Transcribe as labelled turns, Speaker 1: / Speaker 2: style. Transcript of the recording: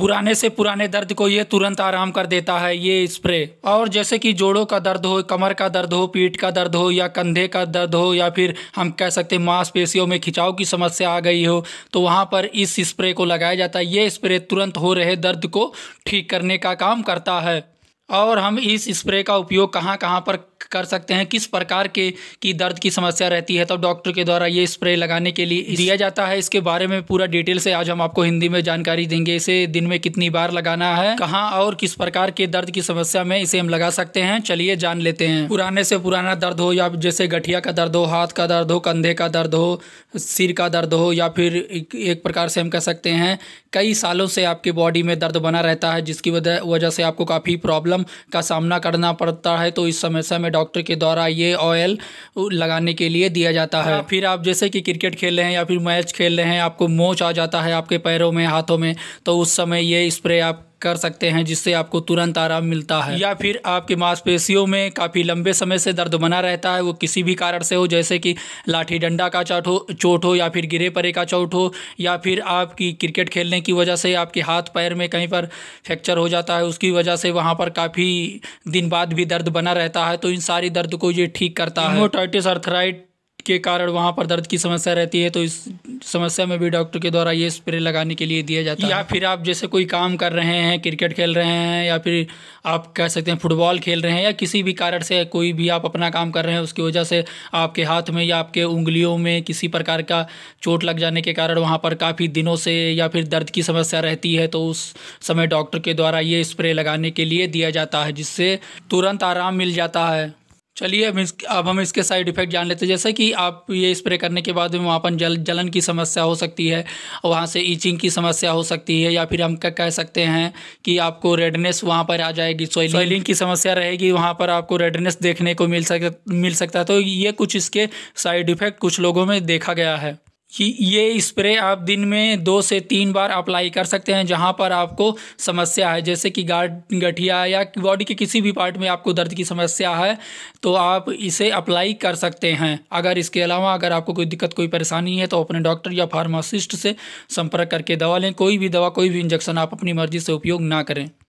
Speaker 1: पुराने से पुराने दर्द को ये तुरंत आराम कर देता है ये स्प्रे और जैसे कि जोड़ों का दर्द हो कमर का दर्द हो पीठ का दर्द हो या कंधे का दर्द हो या फिर हम कह सकते हैं मांसपेशियों में खिंचाव की समस्या आ गई हो तो वहाँ पर इस स्प्रे को लगाया जाता है ये स्प्रे तुरंत हो रहे दर्द को ठीक करने का काम करता है और हम इस स्प्रे का उपयोग कहाँ कहाँ पर कर सकते हैं किस प्रकार के की दर्द की समस्या रहती है तो डॉक्टर के द्वारा ये स्प्रे लगाने के लिए दिया जाता है इसके बारे में पूरा डिटेल से आज हम आपको हिंदी में जानकारी देंगे इसे दिन में कितनी बार लगाना है कहाँ और किस प्रकार के दर्द की समस्या में इसे हम लगा सकते हैं चलिए जान लेते हैं पुराने से पुराना दर्द हो या जैसे गठिया का दर्द हो हाथ का दर्द हो कंधे का दर्द हो सिर का दर्द हो या फिर एक प्रकार से हम कह सकते हैं कई सालों से आपके बॉडी में दर्द बना रहता है जिसकी वजह से आपको काफ़ी प्रॉब्लम प्रॉब्लम का सामना करना पड़ता है तो इस समस्या में डॉक्टर के द्वारा ये ऑयल लगाने के लिए दिया जाता है हाँ, फिर आप जैसे कि क्रिकेट खेल रहे हैं या फिर मैच खेल रहे हैं आपको मोच आ जाता है आपके पैरों में हाथों में तो उस समय ये स्प्रे आप कर सकते हैं जिससे आपको तुरंत आराम मिलता है या फिर आपके मांसपेशियों में काफ़ी लंबे समय से दर्द बना रहता है वो किसी भी कारण से हो जैसे कि लाठी डंडा का चाट हो चोट हो या फिर गिरे परे का चोट हो या फिर आपकी क्रिकेट खेलने की वजह से आपके हाथ पैर में कहीं पर फ्रैक्चर हो जाता है उसकी वजह से वहाँ पर काफ़ी दिन बाद भी दर्द बना रहता है तो इन सारी दर्द को ये ठीक करता है मोटाइटिस अर्थराइट के कारण वहाँ पर दर्द की समस्या रहती है तो इस समस्या में भी डॉक्टर के द्वारा ये स्प्रे लगाने के लिए दिया जाता है या फिर आप जैसे कोई काम कर रहे हैं क्रिकेट खेल रहे हैं या फिर आप कह सकते हैं फुटबॉल खेल रहे हैं या किसी भी कारण से कोई भी आप अपना काम कर रहे हैं उसकी वजह से आपके हाथ में या आपके उंगलियों में किसी प्रकार का चोट लग जाने के कारण वहाँ पर काफ़ी दिनों से या फिर दर्द की समस्या रहती है तो उस समय डॉक्टर के द्वारा ये स्प्रे लगाने के लिए दिया जाता है जिससे तुरंत आराम मिल जाता है चलिए अब इसके अब हम इसके साइड इफ़ेक्ट जान लेते हैं जैसे कि आप ये स्प्रे करने के बाद में वहाँ पर जल जलन की समस्या हो सकती है वहाँ से ईचिंग की समस्या हो सकती है या फिर हम कह सकते हैं कि आपको रेडनेस वहाँ पर आ जाएगी सोइलिंग सोइलिंग की समस्या रहेगी वहाँ पर आपको रेडनेस देखने को मिल सक मिल सकता है तो ये कुछ इसके साइड इफ़ेक्ट कुछ लोगों में देखा गया है ये स्प्रे आप दिन में दो से तीन बार अप्लाई कर सकते हैं जहाँ पर आपको समस्या है जैसे कि गाड़ गठिया या बॉडी के किसी भी पार्ट में आपको दर्द की समस्या है तो आप इसे अप्लाई कर सकते हैं अगर इसके अलावा अगर आपको कोई दिक्कत कोई परेशानी है तो अपने डॉक्टर या फार्मासिस्ट से संपर्क करके दवा लें कोई भी दवा कोई भी इंजेक्शन आप अपनी मर्ज़ी से उपयोग ना करें